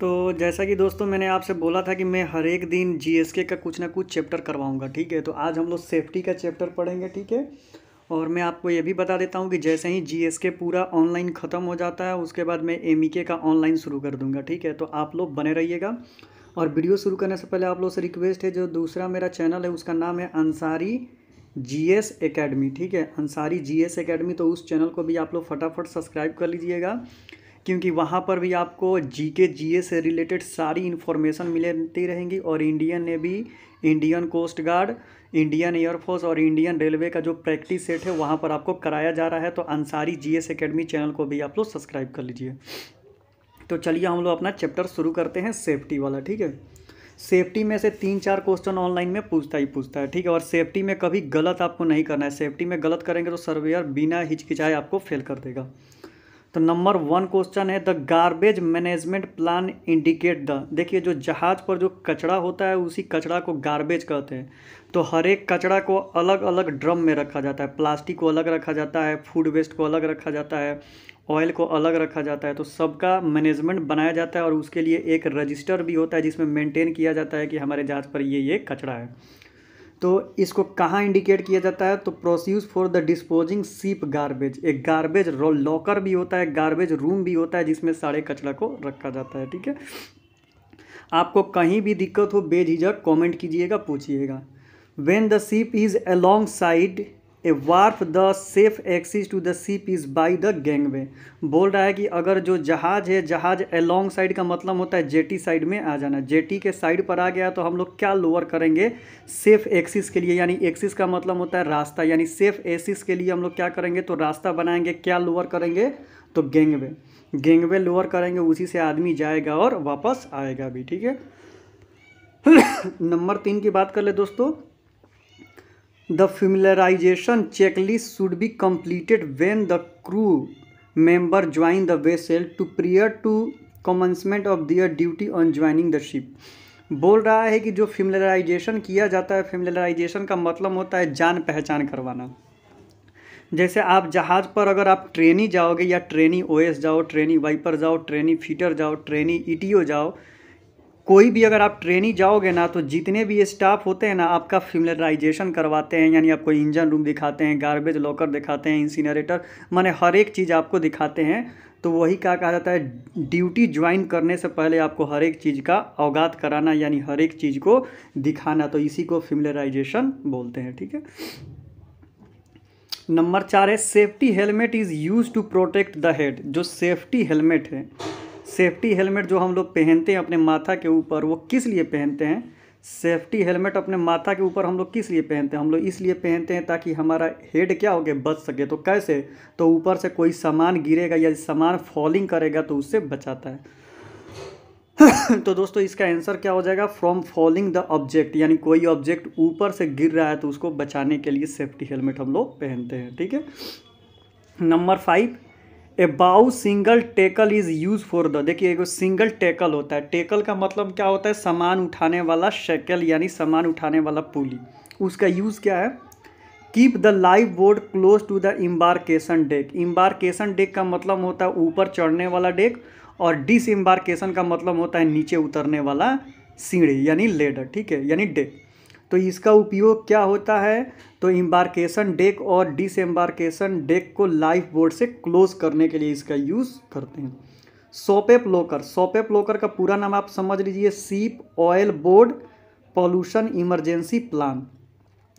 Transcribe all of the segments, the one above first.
तो जैसा कि दोस्तों मैंने आपसे बोला था कि मैं हर एक दिन जीएसके का कुछ ना कुछ चैप्टर करवाऊंगा ठीक है तो आज हम लोग सेफ्टी का चैप्टर पढ़ेंगे ठीक है और मैं आपको ये भी बता देता हूँ कि जैसे ही जीएसके पूरा ऑनलाइन ख़त्म हो जाता है उसके बाद मैं एमईके e का ऑनलाइन शुरू कर दूँगा ठीक है तो आप लोग बने रहिएगा और वीडियो शुरू करने से पहले आप लोग से रिक्वेस्ट है जो दूसरा मेरा चैनल है उसका नाम है अंसारी जी एस ठीक है अंसारी जी एकेडमी तो उस चैनल को भी आप लोग फटाफट सब्सक्राइब कर लीजिएगा क्योंकि वहाँ पर भी आपको जी के जी ए से रिलेटेड सारी इन्फॉर्मेशन मिलती रहेंगी और Indian Navy Indian coast guard Indian air force और इंडियन रेलवे का जो प्रैक्टिस सेट है वहाँ पर आपको कराया जा रहा है तो अंसारी एस एकेडमी चैनल को भी आप लोग सब्सक्राइब कर लीजिए तो चलिए हम लोग अपना चैप्टर शुरू करते हैं सेफ्टी वाला ठीक है सेफ्टी में से तीन चार क्वेश्चन ऑनलाइन में पूछता ही पूछता है ठीक है और सेफ्टी में कभी गलत आपको नहीं करना है सेफ्टी में गलत करेंगे तो सर्वेयर बिना हिचकिचाए आपको फेल कर देगा तो नंबर वन क्वेश्चन है the garbage management plan indicate the देखिए जो जहाज़ पर जो कचरा होता है उसी कचरा को गार्बेज कहते हैं तो हर एक कचरा को अलग अलग ड्रम में रखा जाता है प्लास्टिक को अलग रखा जाता है फूड वेस्ट को अलग रखा जाता है ऑयल को अलग रखा जाता है तो सबका मैनेजमेंट बनाया जाता है और उसके लिए एक रजिस्टर भी होता है जिसमें मेंटेन किया जाता है कि हमारे जहाज़ पर ये ये कचरा है तो इसको कहाँ इंडिकेट किया जाता है तो procedures for the disposing ship garbage एक गार्बेज लॉकर भी होता है गार्बेज रूम भी होता है जिसमें सारे कचरा को रखा जाता है ठीक है आपको कहीं भी दिक्कत हो बेझिझक कमेंट कीजिएगा पूछिएगा when the ship is alongside a wharf the safe access to the ship is by the gangway बोल रहा है कि अगर जो जहाज़ है जहाज़ एलोंग साइड का मतलब होता है जेटी साइड में आ जाना जेटी के साइड पर आ गया तो हम लोग क्या लोअर करेंगे सेफ एक्सिस के लिए यानी एक्सिस का मतलब होता है रास्ता यानी सेफ एक्सिस के लिए हम लोग क्या करेंगे तो रास्ता बनाएंगे क्या लोअर करेंगे तो गेंगवे वे वे लोअर करेंगे उसी से आदमी जाएगा और वापस आएगा भी ठीक है नंबर तीन की बात कर ले दोस्तों the familiarisation checklist should be completed when the crew member join the vessel to prior to commencement of their duty on joining the ship बोल रहा है कि जो फिमिलराइजेशन किया जाता है फिमिलराइजेशन का मतलब होता है जान पहचान करवाना जैसे आप जहाज़ पर अगर आप ट्रेनी जाओगे या ट्रेनी ओएस जाओ ट्रेनी वाइपर जाओ ट्रेनी फीटर जाओ ट्रेनी ईटीओ e जाओ कोई भी अगर आप ट्रेनिंग जाओगे ना तो जितने भी स्टाफ होते हैं ना आपका फिमिलराइजेशन करवाते हैं यानी आपको इंजन रूम दिखाते हैं गार्बेज लॉकर दिखाते हैं इंसिनरेटर माने हर एक चीज़ आपको दिखाते हैं तो वही क्या कहा जाता है ड्यूटी ज्वाइन करने से पहले आपको हर एक चीज़ का अवगात कराना यानी हर एक चीज़ को दिखाना तो इसी को फिमिलराइजेशन बोलते हैं ठीक है नंबर चार है safety helmet is use to protect the head जो सेफ्टी हेलमेट है सेफ्टी हेलमेट जो हम लोग पहनते हैं अपने माथा के ऊपर वो किस लिए पहनते हैं सेफ्टी हेलमेट अपने माथा के ऊपर हम लोग किस लिए पहनते हैं हम लोग इसलिए पहनते हैं ताकि हमारा हेड क्या हो गया बच सके तो कैसे तो ऊपर से कोई सामान गिरेगा या सामान फॉलिंग करेगा तो उससे बचाता है तो दोस्तों इसका आंसर क्या हो जाएगा फ्रॉम फॉलिंग द ऑब्जेक्ट यानी कोई ऑब्जेक्ट ऊपर से गिर रहा है तो उसको बचाने के लिए सेफ्टी हेलमेट हम लोग पहनते हैं ठीक है number five a bow single tackle is used for the देखिए एक सिंगल टेकल होता है टेकल का मतलब क्या होता है सामान उठाने वाला शैकल यानी सामान उठाने वाला पुली उसका यूज़ क्या है keep the lifeboat close to the embarkation deck embarkation deck का मतलब होता है ऊपर चढ़ने वाला डेक और डिस इम्बारकेशन का मतलब होता है नीचे उतरने वाला सीढ़ी यानी लेडर ठीक है यानी डेक तो इसका उपयोग क्या होता है तो इम्बार्केशन डेक और डिसम्बार्केशन डेक को लाइफ बोर्ड से क्लोज करने के लिए इसका यूज़ करते हैं सोपेप लोकर सोपेप लोकर का पूरा नाम आप समझ लीजिए ship oil board pollution emergency plan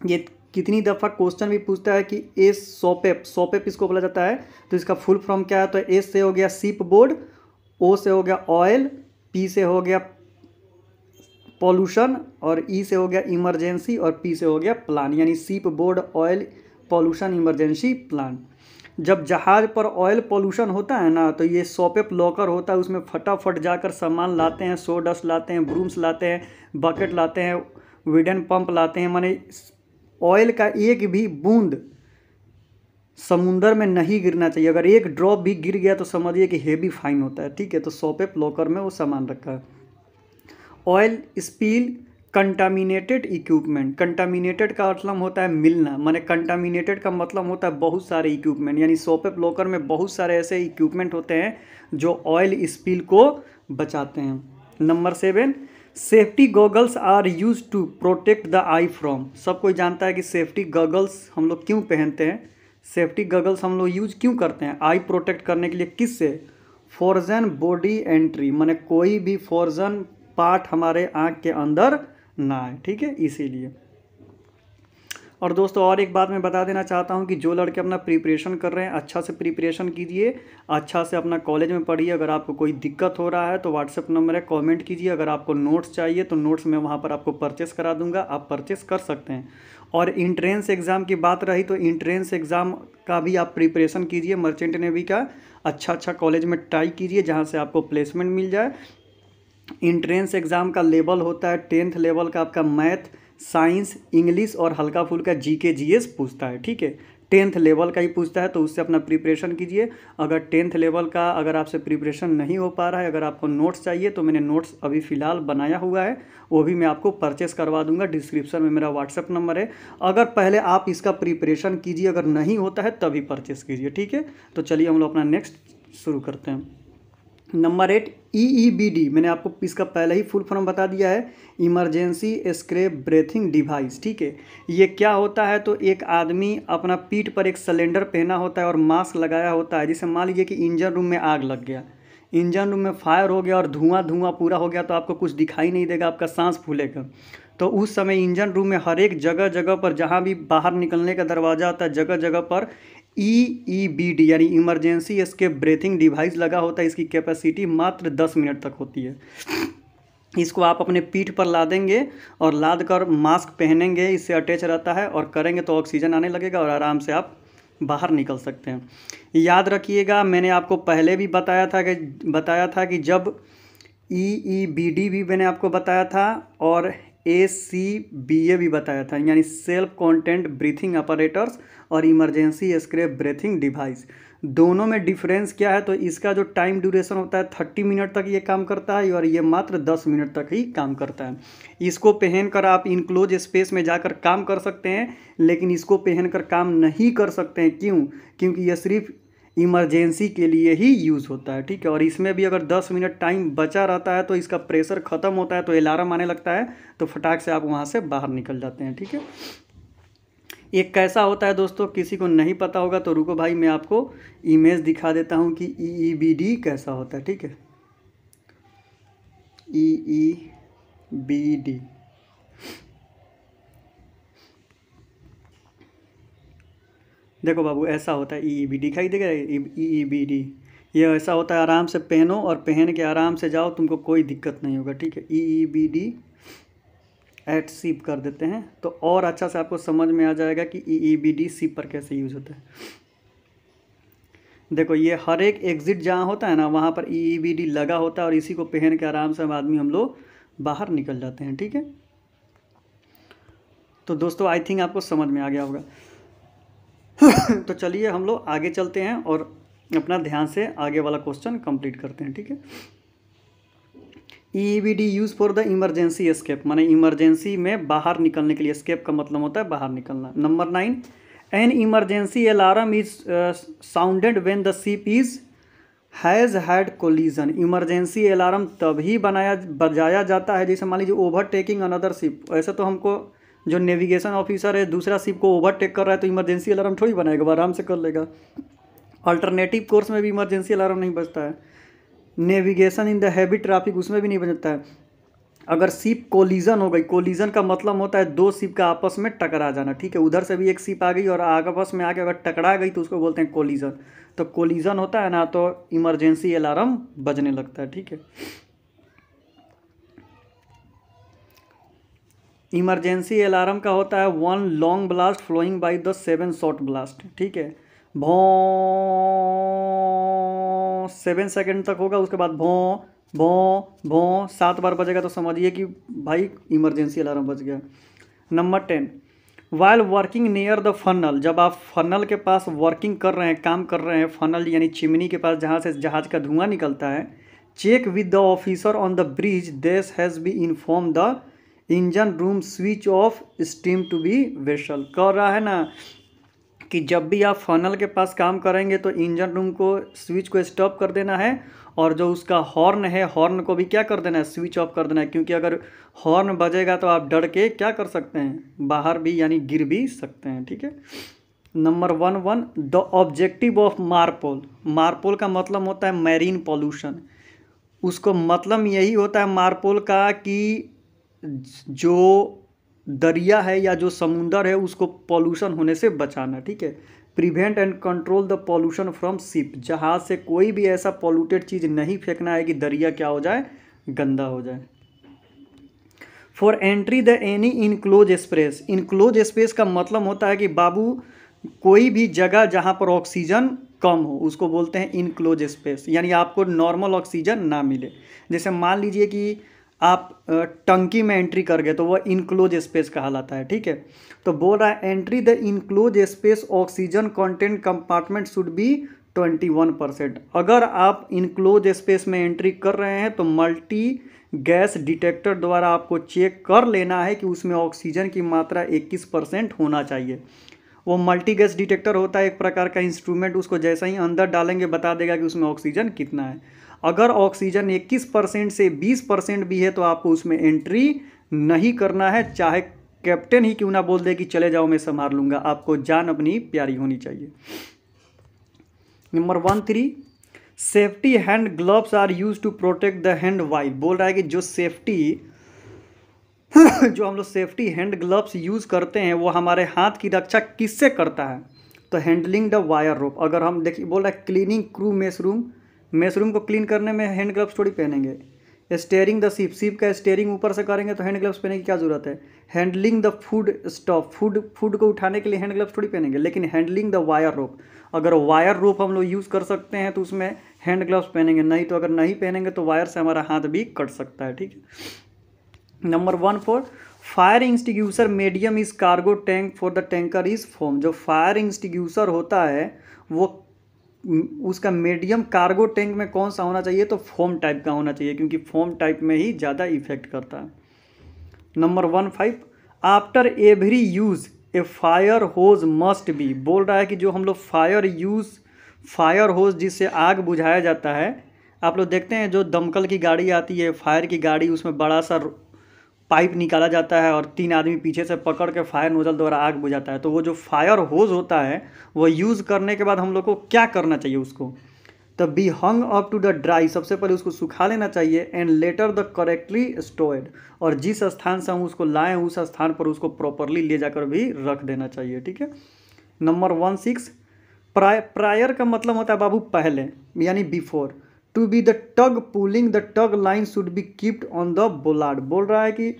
ये कितनी दफ़ा क्वेश्चन भी पूछता है कि एस सोपेप सोपेप इसको बोला जाता है तो इसका फुल फॉर्म क्या है तो एस से हो गया सीप बोर्ड ओ से हो गया ऑयल पी से हो गया पॉल्यूशन और ई e से हो गया इमरजेंसी और पी से हो गया प्लान यानी shipboard oil pollution emergency plan जब जहाज़ पर ऑयल पॉल्यूशन होता है ना तो ये सॉपेप लॉकर होता है उसमें फटाफट जाकर सामान लाते हैं सो डस्ट लाते हैं ब्रूम्स लाते हैं बकेट लाते हैं विडन पंप लाते हैं माने ऑयल का एक भी बूंद समुंदर में नहीं गिरना चाहिए अगर एक ड्रॉप भी गिर गया तो समझिए कि हेवी फाइन होता है ठीक है तो सॉपेप लॉकर में वो सामान रखा है oil spill contaminated equipment contaminated का मतलब होता है मिलना माने कंटामिनेटेड का मतलब होता है बहुत सारे इक्विपमेंट यानी सोपेप ब्लॉकर में बहुत सारे ऐसे इक्विपमेंट होते हैं जो ऑयल स्पील को बचाते हैं number seven safety goggles are use to protect the eye from सब कोई जानता है कि सेफ्टी गॉगल्स हम लोग क्यों पहनते हैं सेफ्टी गॉगल्स हम लोग यूज क्यों करते हैं आई प्रोटेक्ट करने के लिए किससे फॉरजन बॉडी एंट्री माने कोई भी फॉर्जन पार्ट हमारे आँख के अंदर ना आए ठीक है इसीलिए और दोस्तों और एक बात मैं बता देना चाहता हूँ कि जो लड़के अपना प्रिपरेशन कर रहे हैं अच्छा से प्रिपरेशन कीजिए अच्छा से अपना कॉलेज में पढ़िए अगर आपको कोई दिक्कत हो रहा है तो व्हाट्सअप नंबर है कमेंट कीजिए अगर आपको नोट्स चाहिए तो नोट्स मैं वहाँ पर आपको परचेस करा दूंगा आप परचेस कर सकते हैं और इंट्रेंस एग्ज़ाम की बात रही तो इंट्रेंस एग्ज़ाम का भी आप प्रिपरेशन कीजिए मर्चेंट नेवी का अच्छा अच्छा कॉलेज में ट्राई कीजिए जहाँ से आपको प्लेसमेंट मिल जाए इंट्रेंस एग्ज़ाम का लेवल होता है टेंथ लेवल का आपका मैथ साइंस इंग्लिश और हल्का फुल्का जी के जी एस पूछता है ठीक है टेंथ लेवल का ही पूछता है तो उससे अपना प्रिपरेशन कीजिए अगर टेंथ लेवल का अगर आपसे प्रिपरेशन नहीं हो पा रहा है अगर आपको नोट्स चाहिए तो मैंने नोट्स अभी फ़िलहाल बनाया हुआ है वो भी मैं आपको परचेस करवा दूंगा डिस्क्रिप्शन में मेरा व्हाट्सअप नंबर है अगर पहले आप इसका प्रिपरेशन कीजिए अगर नहीं होता है तभी परचेस कीजिए ठीक है तो चलिए हम लोग अपना नेक्स्ट शुरू करते हैं number eight E B D मैंने आपको इसका पहला ही फुल फॉर्म बता दिया है इमरजेंसी स्क्रेप ब्रेथिंग डिवाइस ठीक है ये क्या होता है तो एक आदमी अपना पीठ पर एक सिलेंडर पहना होता है और मास्क लगाया होता है जिसे मान लीजिए कि इंजन रूम में आग लग गया इंजन रूम में फायर हो गया और धुआं धुआं पूरा हो गया तो आपको कुछ दिखाई नहीं देगा आपका सांस फूलेगा तो उस समय इंजन रूम में हर एक जगह जगह पर जहाँ भी बाहर निकलने का दरवाज़ा आता है जगह जगह पर ई ई बी डी यानी इमरजेंसी इसके ब्रेथिंग डिवाइस लगा होता है इसकी कैपेसिटी मात्र दस मिनट तक होती है इसको आप अपने पीठ पर ला देंगे और लाद कर मास्क पहनेंगे इससे अटैच रहता है और करेंगे तो ऑक्सीजन आने लगेगा और आराम से आप बाहर निकल सकते हैं याद रखिएगा मैंने आपको पहले भी बताया था कि बताया था कि जब ई ई बी डी भी मैंने आपको बताया था और ए सी बी ए भी बताया था यानी सेल्फ कॉन्टेंट ब्रीथिंग ऑपरेटर्स और इमरजेंसी स्क्रेप ब्रीथिंग डिवाइस दोनों में डिफरेंस क्या है तो इसका जो टाइम ड्यूरेशन होता है थर्टी मिनट तक ये काम करता है और ये मात्र दस मिनट तक ही काम करता है इसको पहनकर आप इनक्लोज स्पेस में जाकर काम कर सकते हैं लेकिन इसको पहनकर काम नहीं कर सकते हैं क्यों क्योंकि ये सिर्फ इमरजेंसी के लिए ही यूज़ होता है ठीक है और इसमें भी अगर 10 मिनट टाइम बचा रहता है तो इसका प्रेशर ख़त्म होता है तो अलार्म आने लगता है तो फटाक से आप वहाँ से बाहर निकल जाते हैं ठीक है एक कैसा होता है दोस्तों किसी को नहीं पता होगा तो रुको भाई मैं आपको इमेज दिखा देता हूँ कि ई ई बी डी कैसा होता है ठीक है ई ई बी डी देखो बाबू ऐसा होता है ई ई बी दिखाई देगा ई ई बी डी ये ऐसा होता है आराम से पहनो और पहन के आराम से जाओ तुमको कोई दिक्कत नहीं होगा ठीक है E E B D at ship कर देते हैं तो और अच्छा से आपको समझ में आ जाएगा कि E E B D ship पर कैसे यूज होता है देखो ये हर एक एग्ज़िट जहाँ होता है ना वहाँ पर ई ई बी डी लगा होता है और इसी को पहन के आराम से हम आदमी हम लोग बाहर निकल जाते हैं ठीक है तो दोस्तों आई थिंक आपको समझ में आ गया होगा तो चलिए हम लोग आगे चलते हैं और अपना ध्यान से आगे वाला क्वेश्चन कंप्लीट करते हैं ठीक है E V D use for the emergency escape माने इमरजेंसी में बाहर निकलने के लिए स्केप का मतलब होता है बाहर निकलना number nine an emergency alarm is sounded when the ship is has had collision emergency alarm तभी बनाया बजाया जाता है जैसे मान लीजिए ओवरटेकिंग अनदर शिप ऐसे तो हमको जो नेविगेशन ऑफिसर है दूसरा शिप को ओवरटेक कर रहा है तो इमरजेंसी अलार्म थोड़ी बनाएगा आराम से कर लेगा अल्टरनेटिव कोर्स में भी इमरजेंसी अलार्म नहीं बजता है navigation in the heavy traffic उसमें भी नहीं बजता है अगर सिप कोलिजन हो गई कोलिजन का मतलब होता है दो सिप का आपस में टकरा जाना ठीक है उधर से भी एक सिप आ गई और आपस में आके अगर टकरा गई तो उसको बोलते हैं कोलिजन तो कोलिजन होता है ना तो इमरजेंसी अलार्म बजने लगता है ठीक है इमरजेंसी अलार्म का होता है one long blast following by the seven short blast ठीक है भों सेवन सेकेंड तक होगा उसके बाद भों भों भों सात बार बजेगा तो समझिए कि भाई इमरजेंसी अलार्म बज गया number ten while working near the funnel जब आप फनल के पास वर्किंग कर रहे हैं काम कर रहे हैं फनल यानी चिमनी के पास जहाँ से जहाज का धुआं निकलता है check with the officer on the bridge this has be inform the engine room switch off steam to be vessel कह रहा है ना कि जब भी आप फनल के पास काम करेंगे तो इंजन रूम को स्विच को स्टॉप कर देना है और जो उसका हॉर्न है हॉर्न को भी क्या कर देना है स्विच ऑफ कर देना है क्योंकि अगर हॉर्न बजेगा तो आप डर के क्या कर सकते हैं बाहर भी यानी गिर भी सकते हैं ठीक है number one one the objective of MARPOL MARPOL का मतलब होता है मैरीन पॉल्यूशन उसको मतलब यही होता है मारपोल का कि जो दरिया है या जो समुंदर है उसको पॉल्यूशन होने से बचाना ठीक है prevent and control the pollution from ship जहाज़ से कोई भी ऐसा पॉल्यूटेड चीज़ नहीं फेंकना है कि दरिया क्या हो जाए गंदा हो जाए for entry the any enclose space enclose space का मतलब होता है कि बाबू कोई भी जगह जहाँ पर ऑक्सीजन कम हो उसको बोलते हैं इनक्लोज स्पेस यानी आपको नॉर्मल ऑक्सीजन ना मिले जैसे मान लीजिए कि आप टंकी में एंट्री कर गए तो वह इनक्लोज स्पेस कहलाता है ठीक है तो बोल रहा है entry the enclose space oxygen content compartment should be twenty one percent अगर आप इनक्लोज स्पेस में एंट्री कर रहे हैं तो मल्टी गैस डिटेक्टर द्वारा आपको चेक कर लेना है कि उसमें ऑक्सीजन की मात्रा इक्कीस परसेंट होना चाहिए वो मल्टी गैस डिटेक्टर होता है एक प्रकार का इंस्ट्रूमेंट उसको जैसा ही अंदर डालेंगे बता देगा कि उसमें ऑक्सीजन कितना है अगर ऑक्सीजन 21 परसेंट से 20 परसेंट भी है तो आपको उसमें एंट्री नहीं करना है चाहे कैप्टन ही क्यों ना बोल दे कि चले जाओ मैं संभाल लूँगा आपको जान अपनी प्यारी होनी चाहिए number one three safety hand gloves are use to protect the hand while बोल रहा है कि जो सेफ्टी जो हम लोग सेफ्टी हैंड ग्लव्स यूज़ करते हैं वो हमारे हाथ की रक्षा किससे करता है तो हैंडलिंग द वायर रोप अगर हम देखिए बोल रहा है cleaning crew mess room mess room को क्लीन करने में हैंड ग्लव्स थोड़ी पहनेंगे स्टेयरिंग द सीप सीप का स्टेयरिंग ऊपर से करेंगे तो हैंड ग्लव्स पहने की क्या ज़रूरत है handling the food stop food food को उठाने के लिए हैंड ग्लव्स थोड़ी पहनेंगे लेकिन हैंडलिंग द वायर रोप अगर वायर रोप हम लोग यूज़ कर सकते हैं तो उसमें हैंड ग्लव्स पहनेंगे नहीं तो अगर नहीं पहनेंगे तो वायर से हमारा हाथ भी कट सकता है ठीक है number one four fire extinguisher medium is cargo tank for the tanker is foam जो फायर इंस्टीग्यूसर होता है वो उसका मीडियम कार्गो टैंक में कौन सा होना चाहिए तो फोम टाइप का होना चाहिए क्योंकि फोम टाइप में ही ज़्यादा इफेक्ट करता है number one five after every use a fire hose must be बोल रहा है कि जो हम लोग फायर यूज़ फायर होज जिससे आग बुझाया जाता है आप लोग देखते हैं जो दमकल की गाड़ी आती है फायर की गाड़ी उसमें बड़ा सा पाइप निकाला जाता है और तीन आदमी पीछे से पकड़ के फायर नोजल द्वारा आग बुझाता है तो वो जो फायर होज होता है वह यूज़ करने के बाद हम लोग को क्या करना चाहिए उसको तो be hung up to the dry सबसे पहले उसको सुखा लेना चाहिए and later the correctly stored और जिस स्थान से हम उसको लाएँ उस स्थान पर उसको प्रॉपरली ले जाकर भी रख देना चाहिए ठीक है number one six prior prior का मतलब होता है बाबू पहले यानी before to be the tug pulling the tug line should be keeped on the bollard बोल रहा है कि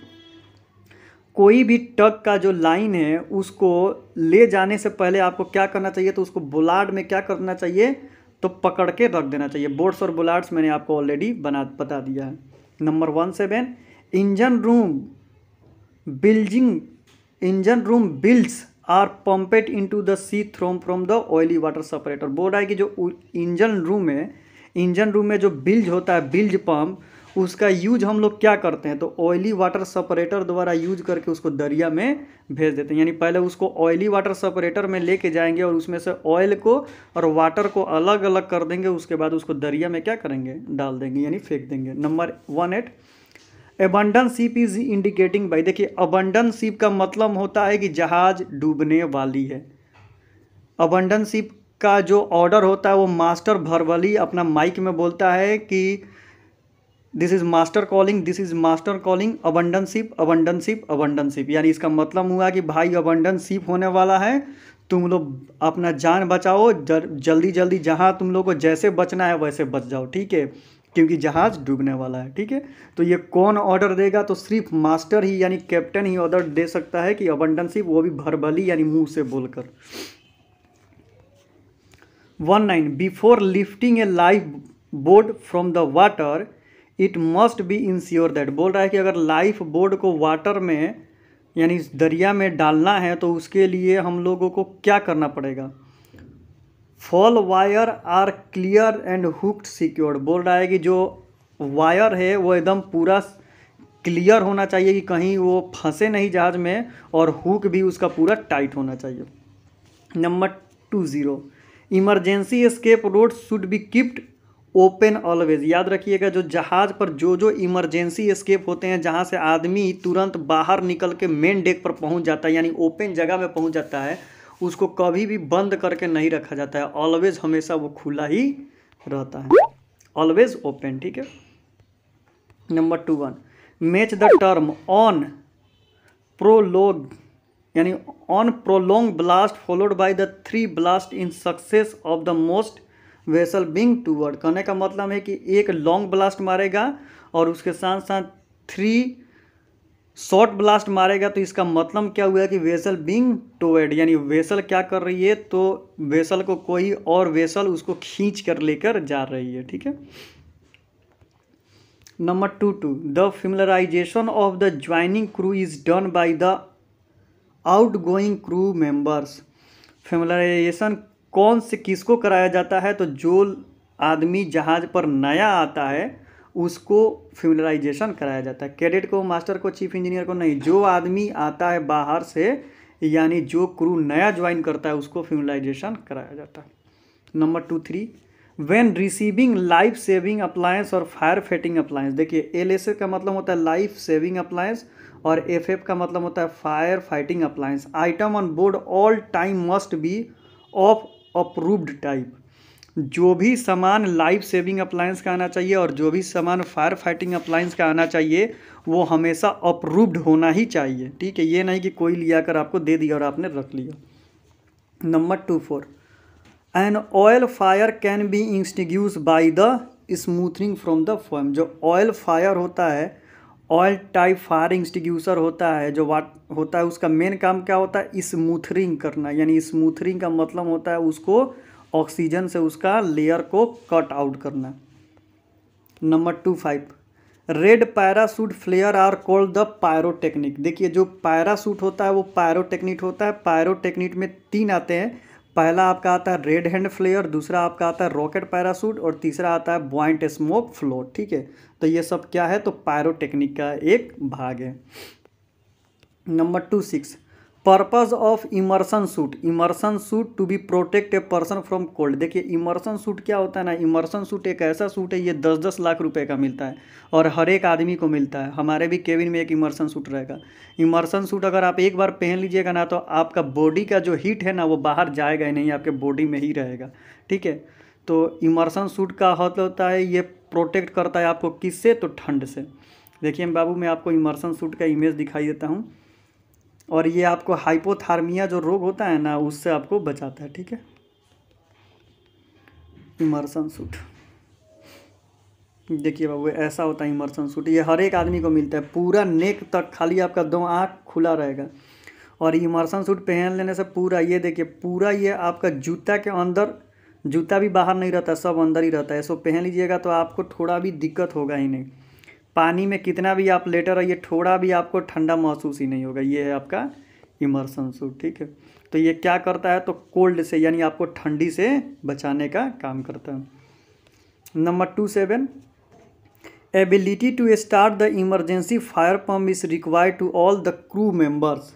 कोई भी टग का जो लाइन है उसको ले जाने से पहले आपको क्या करना चाहिए तो उसको बोलार्ड में क्या करना चाहिए तो पकड़ के रख देना चाहिए बोर्ड्स और बोलार्ड्स मैंने आपको ऑलरेडी बना बता दिया है number one seven engine room bilging engine room bilges are pumped into the sea through from the oily water separator बोल रहा है कि जो इंजन रूम है इंजन रूम में जो बिल्ज होता है बिल्ज पम्प उसका यूज हम लोग क्या करते हैं तो ऑयली वाटर सेपरेटर द्वारा यूज करके उसको दरिया में भेज देते हैं यानी पहले उसको ऑयली वाटर सेपरेटर में लेके जाएंगे और उसमें से ऑयल को और वाटर को अलग अलग कर देंगे उसके बाद उसको दरिया में क्या करेंगे डाल देंगे यानी फेंक देंगे number one eight abandon ship is indicating भाई देखिए अबंडन सीप का मतलब होता है कि जहाज डूबने वाली है अबंडन सीप का जो ऑर्डर होता है वो मास्टर भरवली अपना माइक में बोलता है कि this is master calling this is master calling abandon ship abandon ship abandon ship यानी इसका मतलब हुआ कि भाई अबंडनशिप होने वाला है तुम लोग अपना जान बचाओ जर, जल्दी जल्दी जहाँ तुम लोग को जैसे बचना है वैसे बच जाओ ठीक है क्योंकि जहाज़ डूबने वाला है ठीक है तो ये कौन ऑर्डर देगा तो सिर्फ मास्टर ही यानी कैप्टन ही ऑर्डर दे सकता है कि अबंडनशिप वो भी भरबली यानी मुँह से बोलकर one nine before lifting a life board from the water it must be ensure that बोल रहा है कि अगर लाइफ बोर्ड को वाटर में यानी दरिया में डालना है तो उसके लिए हम लोगों को क्या करना पड़ेगा fall wire are clear and hooked secured बोल रहा है कि जो वायर है वो एकदम पूरा क्लियर होना चाहिए कि कहीं वो फंसे नहीं जहाज़ में और हुक भी उसका पूरा टाइट होना चाहिए number two zero emergency escape road should be kept open always याद रखिएगा जो जहाज़ पर जो जो इमरजेंसी स्केप होते हैं जहाँ से आदमी तुरंत बाहर निकल के मेन डेक पर पहुँच जाता है यानी ओपन जगह में पहुँच जाता है उसको कभी भी बंद करके नहीं रखा जाता है ऑलवेज हमेशा वो खुला ही रहता है ऑलवेज ओपन ठीक है number two one match the term on prolong यानी on prolong blast followed by the three blast in success of the most vessel being toward कहने का मतलब है कि एक लॉन्ग ब्लास्ट मारेगा और उसके साथ साथ थ्री शॉर्ट ब्लास्ट मारेगा तो इसका मतलब क्या हुआ कि वेसल बिंग टोवेड यानी वेसल क्या कर रही है तो वेसल को कोई और वेसल उसको खींच कर लेकर जा रही है ठीक है number two two the familiarization of the joining crew is done by the outgoing crew members familiarization कौन से किसको कराया जाता है तो जो आदमी जहाज़ पर नया आता है उसको फेमलाइजेशन कराया जाता है कैडेट को मास्टर को चीफ इंजीनियर को नहीं जो आदमी आता है बाहर से यानी जो क्रू नया ज्वाइन करता है उसको फेमलाइजेशन कराया जाता है number two three when receiving life saving appliance और फायर फेटिंग अप्लायंस देखिए एल का मतलब होता है लाइफ सेविंग अप्लायंस और एफ एफ का मतलब होता है fire fighting appliance item on board all time must be of approved type जो भी सामान लाइफ सेविंग अप्लायंस का आना चाहिए और जो भी सामान फायर फाइटिंग अप्लायंस का आना चाहिए वो हमेशा अप्रूव्ड होना ही चाहिए ठीक है ये नहीं कि कोई लिया कर आपको दे दिया और आपने रख लिया number two four an oil fire can be extinguished by the smoothing from the foam जो ऑयल फायर होता है ऑयल टाइप फायर इंस्टीग्यूसर होता है जो वाट होता है उसका मेन काम क्या होता है स्मूथरिंग करना यानी स्मूथरिंग का मतलब होता है उसको ऑक्सीजन से उसका लेयर को कट आउट करना number two five red parachute flare are called the pyrotechnic देखिए जो पैरासूट होता है वो पायरोटेक्निक होता है पायरोटेक्निक में तीन आते हैं पहला आपका आता है रेड हैंड फ्लेयर दूसरा आपका आता है रॉकेट पैरासूट और तीसरा आता है बॉइंट स्मोक फ्लो ठीक है तो ये सब क्या है तो पायरोटेक्निक का एक भाग है number two six purpose of immersion suit immersion suit to be protect a person from cold देखिए इमर्सन सूट क्या होता है ना इमर्सन सूट एक ऐसा सूट है ये दस दस लाख रुपए का मिलता है और हर एक आदमी को मिलता है हमारे भी केविन में एक इमर्सन सूट रहेगा इमर्सन सूट अगर आप एक बार पहन लीजिएगा ना तो आपका बॉडी का जो हीट है ना वो बाहर जाएगा ही नहीं आपके बॉडी में ही रहेगा ठीक है तो इमर्सन सूट का हत मतलब होता है ये प्रोटेक्ट करता है आपको किससे तो ठंड से देखिए मैं बाबू मैं आपको इमर्सन सूट का इमेज दिखाई देता हूँ और ये आपको हाइपोथार्मिया जो रोग होता है ना उससे आपको बचाता है ठीक है इमर्सन सूट देखिए बाबू ऐसा होता है इमर्सन सूट ये हर एक आदमी को मिलता है पूरा नेक तक खाली आपका दो आँख खुला रहेगा और इमर्सन सूट पहन लेने से पूरा ये देखिए पूरा ये आपका जूता के अंदर जूता भी बाहर नहीं रहता सब अंदर ही रहता है सो पहन लीजिएगा तो आपको थोड़ा भी दिक्कत होगा ही नहीं पानी में कितना भी आप लेटर रहिए थोड़ा भी आपको ठंडा महसूस ही नहीं होगा ये है आपका इमरसन सूट ठीक है तो ये क्या करता है तो कोल्ड से यानी आपको ठंडी से बचाने का काम करता है number two seven ability to start the emergency fire pump is required to all the crew members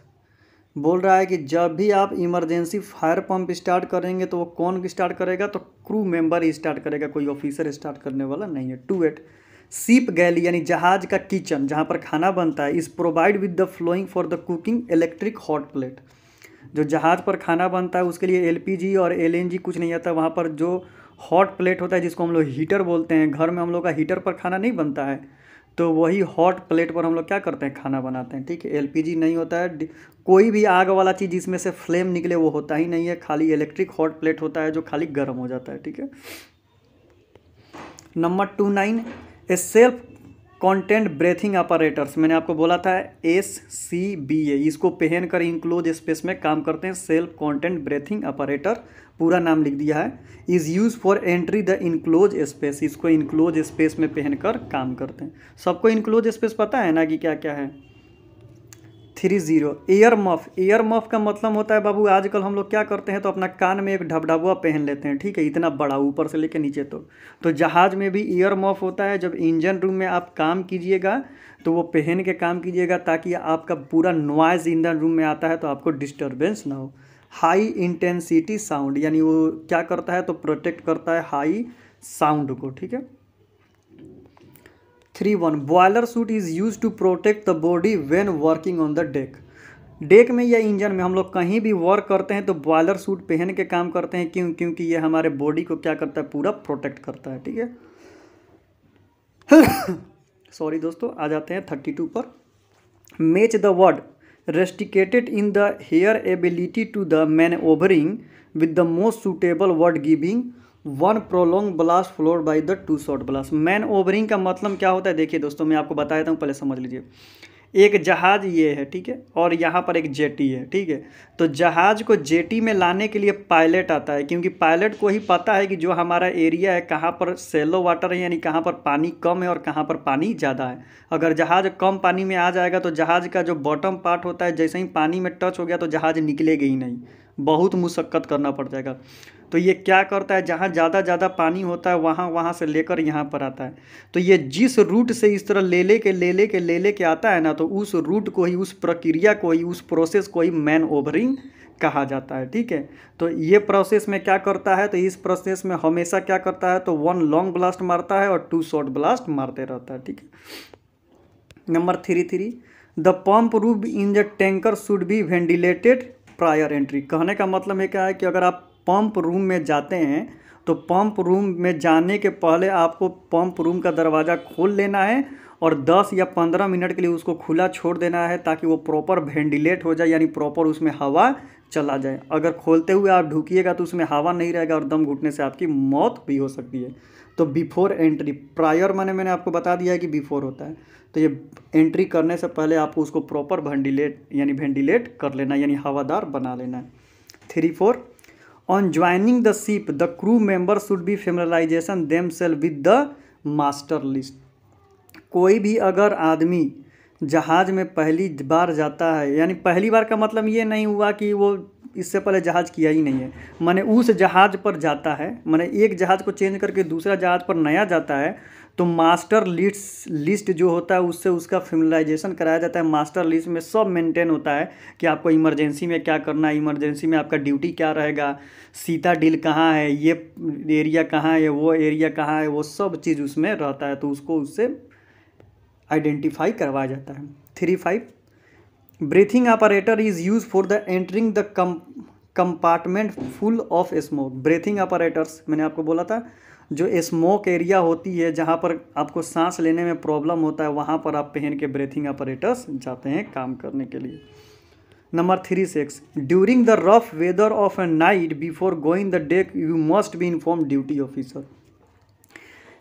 बोल रहा है कि जब भी आप इमरजेंसी फायर पंप स्टार्ट करेंगे तो वो कौन स्टार्ट करेगा तो क्रू मेंबर ही स्टार्ट करेगा कोई ऑफिसर स्टार्ट करने वाला नहीं है टू एट सीप गैली यानी जहाज का किचन जहाँ पर खाना बनता है is provide with the following for the cooking electric hot plate जो जहाज़ पर खाना बनता है उसके लिए एल और एल कुछ नहीं आता वहाँ पर जो हॉट प्लेट होता है जिसको हम लोग हीटर बोलते हैं घर में हम लोग का हीटर पर खाना नहीं बनता है तो वही हॉट प्लेट पर हम लोग क्या करते हैं खाना बनाते हैं ठीक है एलपीजी नहीं होता है कोई भी आग वाला चीज़ जिसमें से फ्लेम निकले वो होता ही नहीं है खाली इलेक्ट्रिक हॉट प्लेट होता है जो खाली गर्म हो जाता है ठीक है number two nine a self content breathing operators मैंने आपको बोला था एस सी बी ए इसको पहन कर इंक्लोज स्पेस में काम करते हैं सेल्फ कंटेंट ब्रेथिंग ऑपरेटर पूरा नाम लिख दिया है is use for entry the enclose space इसको इंक्लोज स्पेस में पहनकर काम करते हैं सबको इंक्लोज स्पेस पता है ना कि क्या क्या है three zero ear muff ear muff का मतलब होता है बाबू आजकल हम लोग क्या करते हैं तो अपना कान में एक ढबढबुआ पहन लेते हैं ठीक है इतना बड़ा ऊपर से लेकर नीचे तो तो जहाज़ में भी ईयर मफ होता है जब इंजन रूम में आप काम कीजिएगा तो वो पहन के काम कीजिएगा ताकि आपका पूरा नॉइज़ इंजन रूम में आता है तो आपको डिस्टर्बेंस ना हो हाई इंटेंसिटी साउंड यानी वो क्या करता है तो प्रोटेक्ट करता है हाई साउंड को ठीक है three one boiler suit is use to protect the body when working on the deck deck में या इंजन में हम लोग कहीं भी वर्क करते हैं तो बॉयलर सूट पहन के काम करते हैं क्यों क्योंकि ये हमारे बॉडी को क्या करता है पूरा प्रोटेक्ट करता है ठीक है सॉरी दोस्तों आ जाते हैं थर्टी टू पर match the word restricted in the her ability to the manoeuvring with the most suitable word giving one prolong blast followed by the two short blast manoeuvring का मतलब क्या होता है देखिए दोस्तों मैं आपको बता देता हूँ पहले समझ लीजिए एक जहाज ये है ठीक है और यहाँ पर एक जेटी है ठीक है तो जहाज को जेटी में लाने के लिए पायलट आता है क्योंकि पायलट को ही पता है कि जो हमारा एरिया है कहाँ पर सेलो वाटर है यानी कहाँ पर पानी कम है और कहाँ पर पानी ज़्यादा है अगर जहाज कम पानी में आ जाएगा तो जहाज का जो बॉटम पार्ट होता है जैसे ही पानी में टच हो गया तो जहाज निकलेगा ही नहीं बहुत मुशक्क़त करना पड़ जाएगा तो ये क्या करता है जहाँ ज़्यादा ज़्यादा पानी होता है वहाँ वहाँ से लेकर यहाँ पर आता है तो ये जिस रूट से इस तरह ले ले के ले ले के ले ले के आता है ना तो उस रूट को ही उस प्रक्रिया को ही उस प्रोसेस को ही मैन ओवरिंग कहा जाता है ठीक है तो ये प्रोसेस में क्या करता है तो इस प्रोसेस में हमेशा क्या करता है तो वन लॉन्ग ब्लास्ट मारता है और टू शॉर्ट ब्लास्ट मारते रहता है ठीक है number three three the pump room in the tanker should be ventilated prior entry कहने का मतलब है क्या है कि अगर आप पंप रूम में जाते हैं तो पंप रूम में जाने के पहले आपको पंप रूम का दरवाज़ा खोल लेना है और 10 या 15 मिनट के लिए उसको खुला छोड़ देना है ताकि वो प्रॉपर वेंटिलेट हो जाए यानी प्रॉपर उसमें हवा चला जाए अगर खोलते हुए आप ढुकीेगा तो उसमें हवा नहीं रहेगा और दम घुटने से आपकी मौत भी हो सकती है तो बिफोर एंट्री प्रायर मैंने मैंने आपको बता दिया है कि बिफोर होता है तो ये एंट्री करने से पहले आपको उसको प्रॉपर वेंटिलेट यानी वेंटिलेट कर लेना यानी हवादार बना लेना है three four on joining the ship the crew member should be familiarization them self with the master list कोई भी अगर आदमी जहाज़ में पहली बार जाता है यानी पहली बार का मतलब ये नहीं हुआ कि वो इससे पहले जहाज़ किया ही नहीं है मैंने उस जहाज़ पर जाता है मैंने एक जहाज़ को चेंज करके दूसरा जहाज़ पर नया जाता है तो मास्टर लिस्ट लिस्ट जो होता है उससे उसका फिमिलाइजेशन कराया जाता है मास्टर लिस्ट में सब मेंटेन होता है कि आपको इमरजेंसी में क्या करना है इमरजेंसी में आपका ड्यूटी क्या रहेगा सीता डील कहाँ है ये एरिया कहाँ है वो एरिया कहाँ है वो सब चीज़ उसमें रहता है तो उसको उससे आइडेंटिफाई करवाया जाता है three five breathing operator is use for the entering the come compartment full of smoke breathing operators मैंने आपको बोला था जो स्मोक एरिया होती है जहाँ पर आपको सांस लेने में प्रॉब्लम होता है वहाँ पर आप पहन के ब्रेथिंग ऑपरेटर्स जाते हैं काम करने के लिए number three six during the rough weather of a night before going the deck you must be inform duty officer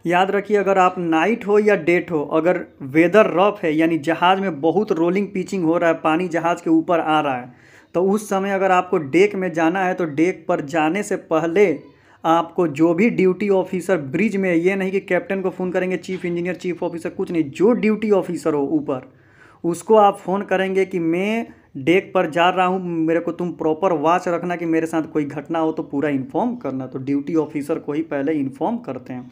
याद रखिए अगर आप नाइट हो या डेट हो अगर वेदर रफ है यानी जहाज़ में बहुत रोलिंग पीचिंग हो रहा है पानी जहाज़ के ऊपर आ रहा है तो उस समय अगर आपको डेक में जाना है तो डेक पर जाने से पहले आपको जो भी ड्यूटी ऑफिसर ब्रिज में ये नहीं कि कैप्टन को फ़ोन करेंगे चीफ इंजीनियर चीफ ऑफिसर कुछ नहीं जो ड्यूटी ऑफिसर हो ऊपर उसको आप फ़ोन करेंगे कि मैं डेक पर जा रहा हूँ मेरे को तुम प्रॉपर वॉच रखना कि मेरे साथ कोई घटना हो तो पूरा इन्फॉर्म करना तो ड्यूटी ऑफिसर को ही पहले इन्फॉर्म करते हैं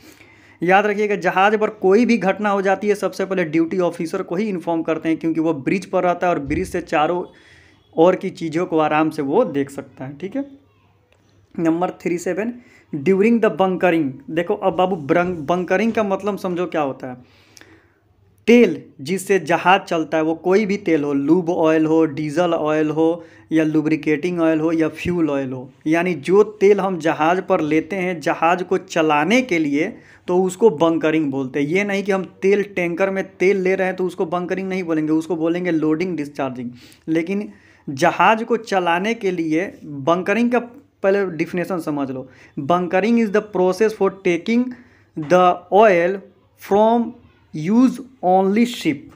याद रखिएगा जहाज़ पर कोई भी घटना हो जाती है सबसे पहले ड्यूटी ऑफिसर को ही इन्फॉर्म करते हैं क्योंकि वो ब्रिज पर रहता है और ब्रिज से चारों और की चीज़ों को आराम से वो देख सकता है ठीक है number three seven during the bunkering देखो अब बाबू बंकरिंग का मतलब समझो क्या होता है तेल जिससे जहाज़ चलता है वो कोई भी तेल हो लूब ऑयल हो डीजल ऑयल हो या लुब्रिकेटिंग ऑयल हो या फ्यूल ऑयल हो यानी जो तेल हम जहाज़ पर लेते हैं जहाज़ को चलाने के लिए तो उसको बंकरिंग बोलते हैं ये नहीं कि हम तेल टैंकर में तेल ले रहे हैं तो उसको बंकरिंग नहीं बोलेंगे उसको बोलेंगे लोडिंग डिस्चार्जिंग लेकिन जहाज़ को चलाने के लिए बंकरिंग का पहले डिफिनेशन समझ लो bunkering is the process for taking the oil from use only ship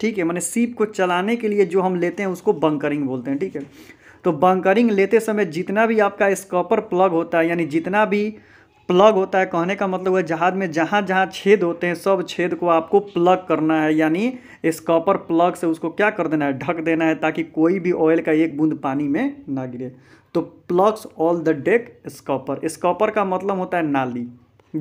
ठीक है मैंने शिप को चलाने के लिए जो हम लेते हैं उसको बंकरिंग बोलते हैं ठीक है तो बंकरिंग लेते समय जितना भी आपका स्कॉपर प्लग होता है यानी जितना भी प्लग होता है कहने का मतलब है जहाज़ में जहाँ जहाँ छेद होते हैं सब छेद को आपको प्लग करना है यानी स्कॉपर प्लग से उसको क्या कर देना है ढक देना है ताकि कोई भी ऑयल का एक बूंद पानी में ना गिरे तो plugs all the deck scupper scupper का मतलब होता है नाली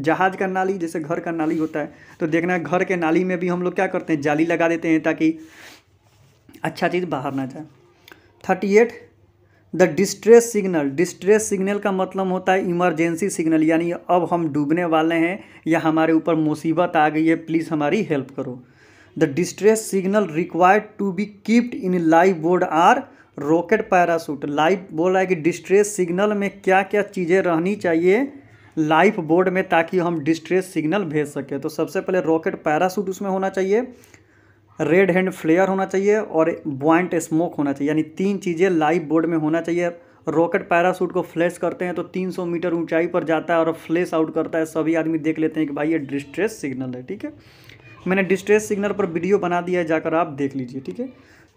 जहाज का नाली जैसे घर का नाली होता है तो देखना है घर के नाली में भी हम लोग क्या करते हैं जाली लगा देते हैं ताकि अच्छा चीज़ बाहर ना जाए thirty eight the distress signal distress signal का मतलब होता है इमरजेंसी सिग्नल यानी अब हम डूबने वाले हैं या हमारे ऊपर मुसीबत आ गई है प्लीज़ हमारी हेल्प करो the distress signal required to be keeped in live board are rocket parachute life बोल रहा है कि डिस्ट्रेस सिग्नल में क्या क्या चीज़ें रहनी चाहिए लाइफ बोर्ड में ताकि हम डिस्ट्रेस सिग्नल भेज सकें तो सबसे पहले रॉकेट पैरासूट उसमें होना चाहिए रेड हैंड फ्लेयर होना चाहिए और बॉइंट स्मोक होना चाहिए यानी तीन चीज़ें लाइफ बोर्ड में होना चाहिए रॉकेट पैरासूट को फ्लैश करते हैं तो 300 मीटर ऊंचाई पर जाता है और फ्लैश आउट करता है सभी आदमी देख लेते हैं कि भाई ये डिस्ट्रेस सिग्नल है ठीक है मैंने डिस्ट्रेस सिग्नल पर वीडियो बना दिया है जाकर आप देख लीजिए ठीक है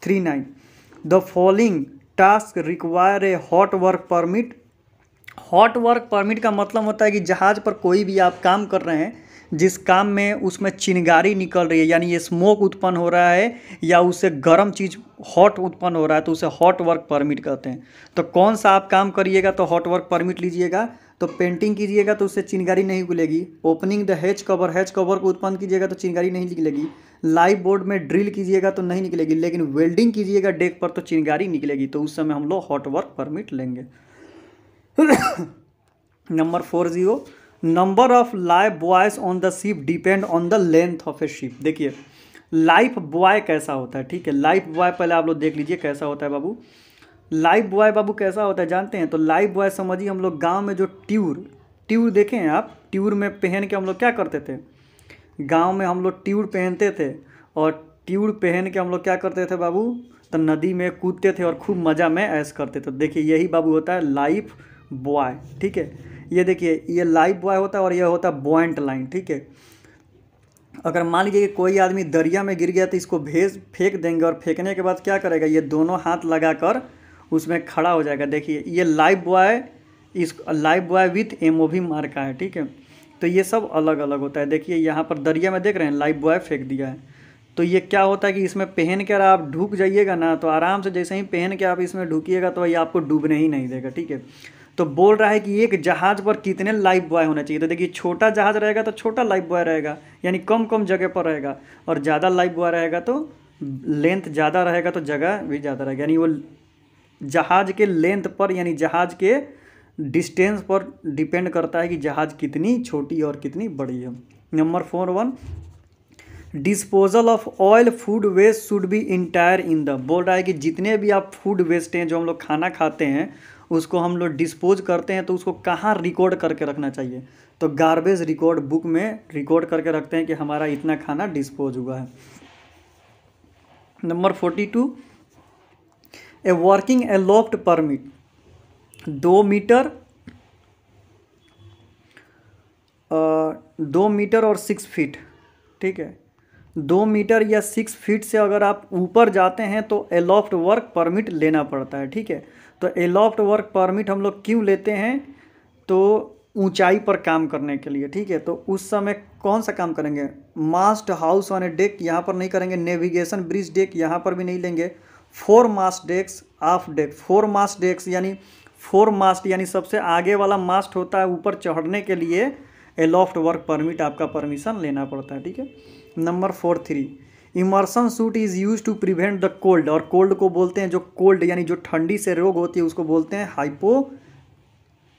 three nine the following task require a hot work permit hot work permit का मतलब होता है कि जहाज़ पर कोई भी आप काम कर रहे हैं जिस काम में उसमें चिनगारी निकल रही है यानी ये स्मोक उत्पन्न हो रहा है या उससे गर्म चीज़ हॉट उत्पन्न हो रहा है तो उसे हॉट वर्क परमिट कहते हैं तो कौन सा आप काम करिएगा तो हॉट वर्क परमिट लीजिएगा तो पेंटिंग कीजिएगा तो उससे चिनगारी नहीं खुलेगी opening the hatch cover hatch cover को उत्पन्न कीजिएगा तो चिनगारी नहीं निकलेगी लाइव बोर्ड में ड्रिल कीजिएगा तो नहीं निकलेगी लेकिन वेल्डिंग कीजिएगा डेक पर तो चिनगारी निकलेगी तो उस समय हम लोग हॉट वर्क परमिट लेंगे number four zero number of life buoys on the ship depend on the length of a ship देखिए लाइफ बॉय कैसा होता है ठीक है लाइफ बॉय पहले आप लोग देख लीजिए कैसा होता है बाबू लाइव बॉय बाबू कैसा होता है जानते हैं तो लाइव बॉय समझिए हम लोग गाँव में जो ट्यूर ट्यूर देखे हैं आप ट्यूर में पहन के हम लोग क्या करते थे गाँव में हम लोग ट्यूर पहनते थे और ट्यूर पहन के हम लोग क्या करते थे बाबू तो नदी में कूदते थे और खूब मज़ा में ऐश करते थे देखिए यही बाबू होता है लाइफ बॉय ठीक है ये देखिए ये लाइफ बॉय होता है और यह होता है बॉइंट लाइन ठीक है अगर मान लीजिए कि कोई आदमी दरिया में गिर गया तो इसको भेज फेंक देंगे और फेंकने के बाद क्या करेगा ये दोनों हाथ लगाकर उसमें खड़ा हो जाएगा देखिए ये लाइव बॉय इस life buoy with M O भी मार का है ठीक है तो ये सब अलग अलग होता है देखिए यहाँ पर दरिया में देख रहे हैं लाइव बॉय फेंक दिया है तो ये क्या होता है कि इसमें पहन कर आप ढूक जाइएगा ना तो आराम से जैसे ही पहन के आप इसमें ढूकिएगा तो ये आपको डूबने ही नहीं देगा ठीक है तो बोल रहा है कि एक जहाज़ पर कितने लाइफ बॉय होना चाहिए तो देखिए छोटा जहाज़ रहेगा तो छोटा लाइफ बॉय रहेगा यानी कम कम जगह पर रहेगा और ज़्यादा लाइफ बॉय रहेगा तो लेंथ ज़्यादा रहेगा तो जगह भी ज़्यादा रहेगा यानी वो जहाज़ के लेंथ पर यानी जहाज़ के डिस्टेंस पर डिपेंड करता है कि जहाज़ कितनी छोटी और कितनी बड़ी है number four one disposal of oil food waste should be entire in the बोल रहा है कि जितने भी आप फूड वेस्ट हैं जो हम लोग खाना खाते हैं उसको हम लोग डिस्पोज करते हैं तो उसको कहाँ रिकॉर्ड करके रखना चाहिए तो गार्बेज रिकॉर्ड बुक में रिकॉर्ड करके रखते हैं कि हमारा इतना खाना डिस्पोज हुआ है number forty two a working aloft permit दो मीटर दो मीटर और सिक्स फीट ठीक है दो मीटर या सिक्स फीट से अगर आप ऊपर जाते हैं तो एलॉफ्ट वर्क परमिट लेना पड़ता है ठीक है तो एलॉफ्ट वर्क परमिट हम लोग क्यों लेते हैं तो ऊंचाई पर काम करने के लिए ठीक है तो उस समय कौन सा काम करेंगे mast house on a deck यहाँ पर नहीं करेंगे नेविगेशन ब्रिज डेक यहाँ पर भी नहीं लेंगे fore mast decks half deck fore mast decks यानी फोर मास्ट यानी सबसे आगे वाला मास्ट होता है ऊपर चढ़ने के लिए एलॉफ्ट वर्क परमिट आपका परमिशन लेना पड़ता है ठीक है number four three immersion suit is use to prevent the cold और कोल्ड को बोलते हैं जो कोल्ड यानी जो ठंडी से रोग होती है उसको बोलते हैं हाइपो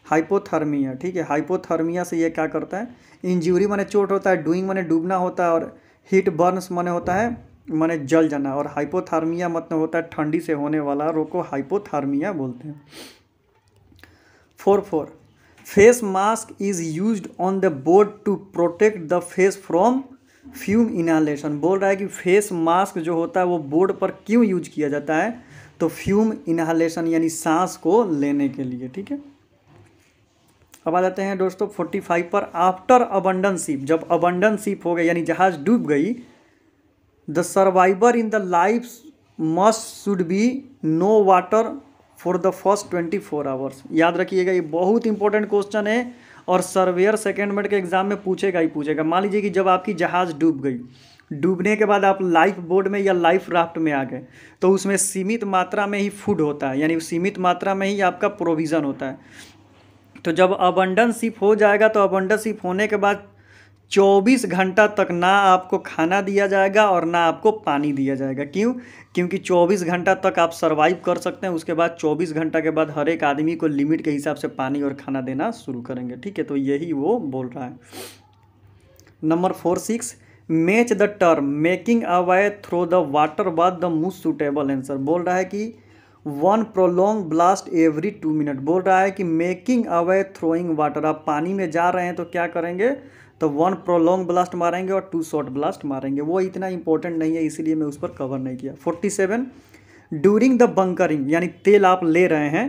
हाइपोथर्मिया ठीक है हाइपोथर्मिया से ये क्या करता है इंजूरी माने चोट होता है डूइंग माने डूबना होता है और हीट बर्न्स माने होता है माने जल जाना और हाइपोथार्मिया मतलब होता है ठंडी से होने वाला रोग को हाइपोथार्मिया बोलते हैं four four face mask is use on the board to protect the face from fume inhalation बोल रहा है कि फेस मास्क जो होता है वो बोर्ड पर क्यों यूज किया जाता है तो फ्यूम इनहलेशन यानी सांस को लेने के लिए ठीक है अब आ जाते हैं दोस्तों फोर्टी फाइव पर आफ्टर अबंडन सीप जब अबंडन सीप हो गई यानी जहाज़ डूब गई the survivor in the life must should be no water for the first twenty four hours याद रखिएगा ये बहुत इंपॉर्टेंट क्वेश्चन है और सर्वेयर सेकेंड मेड के एग्जाम में पूछेगा ही पूछेगा मान लीजिए कि जब आपकी जहाज़ डूब गई डूबने के बाद आप लाइफ बोर्ड में या लाइफ राफ्ट में आ गए तो उसमें सीमित मात्रा में ही फूड होता है यानी सीमित मात्रा में ही आपका प्रोविज़न होता है तो जब अबंडन शिप हो जाएगा तो अबंडन शिप होने के बाद 24 घंटा तक ना आपको खाना दिया जाएगा और ना आपको पानी दिया जाएगा क्यों क्योंकि 24 घंटा तक आप सरवाइव कर सकते हैं उसके बाद 24 घंटा के बाद हर एक आदमी को लिमिट के हिसाब से पानी और खाना देना शुरू करेंगे ठीक है तो यही वो बोल रहा है number four six match the term making a way through the water बाद द मोस्ट सुटेबल आंसर बोल रहा है कि one prolong blast every two minute बोल रहा है कि मेकिंग अवे थ्रोइंग वाटर आप पानी में जा रहे हैं तो क्या करेंगे तो वन प्रोलोंग ब्लास्ट मारेंगे और टू शॉर्ट ब्लास्ट मारेंगे वो इतना इंपॉर्टेंट नहीं है इसीलिए मैं उस पर कवर नहीं किया forty seven during the bunkering यानी तेल आप ले रहे हैं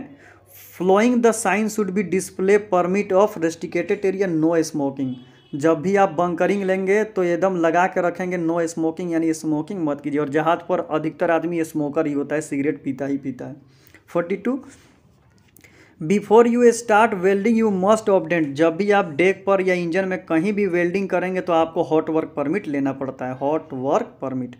flowing the sign should be display permit of restricted area no smoking जब भी आप बंकरिंग लेंगे तो एकदम लगा के रखेंगे नो स्मोकिंग यानी स्मोकिंग मत कीजिए और जहाज़ पर अधिकतर आदमी स्मोकर ही होता है सिगरेट पीता ही पीता है forty two before you start welding you must obtain जब भी आप डेक पर या इंजन में कहीं भी वेल्डिंग करेंगे तो आपको हॉट वर्क परमिट लेना पड़ता है hot work permit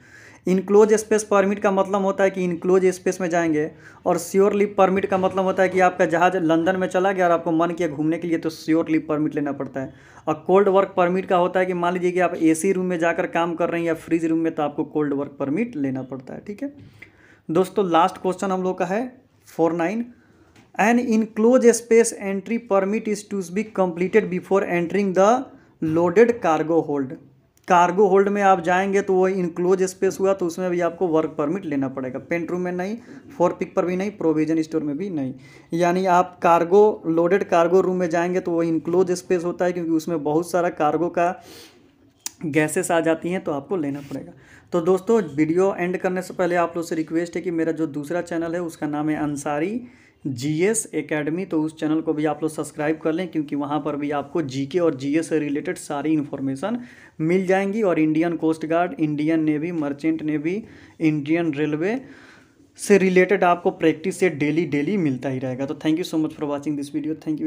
enclose space permit का मतलब होता है कि इनक्लोज स्पेस में जाएंगे और श्योरली परमिट का मतलब होता है कि आपका जहाज़ लंदन में चला गया और आपको मन किया घूमने के लिए तो श्योरली परमिट लेना पड़ता है और कोल्ड वर्क परमिट का होता है कि मान लीजिए कि आप एसी रूम में जाकर काम कर रहे हैं या फ्रिज रूम में तो आपको कोल्ड वर्क परमिट लेना पड़ता है ठीक है दोस्तों लास्ट क्वेश्चन हम लोग का है four nine an enclose space entry permit is to be completed before entering the loaded cargo hold cargo hold में आप जाएंगे तो वो इनक्लोज स्पेस हुआ तो उसमें भी आपको वर्क परमिट लेना पड़ेगा पेंट रूम में नहीं फोर पिक पर भी नहीं प्रोविजन स्टोर में भी नहीं यानी आप कार्गो लोडेड कार्गो रूम में जाएंगे तो वो इनक्लोज स्पेस होता है क्योंकि उसमें बहुत सारा कार्गो का गैसेस आ जाती हैं तो आपको लेना पड़ेगा तो दोस्तों वीडियो एंड करने से पहले आप लोग से रिक्वेस्ट है कि मेरा जो दूसरा चैनल है उसका नाम है अंसारी जीएस एकेडमी तो उस चैनल को भी आप लोग सब्सक्राइब कर लें क्योंकि वहाँ पर भी आपको जीके और जीएस से रिलेटेड सारी इन्फॉर्मेशन मिल जाएंगी और Indian coast guard Indian navy merchant navy Indian railway से रिलेटेड आपको प्रैक्टिस से डेली डेली मिलता ही रहेगा तो thank you so much for watching this video thank you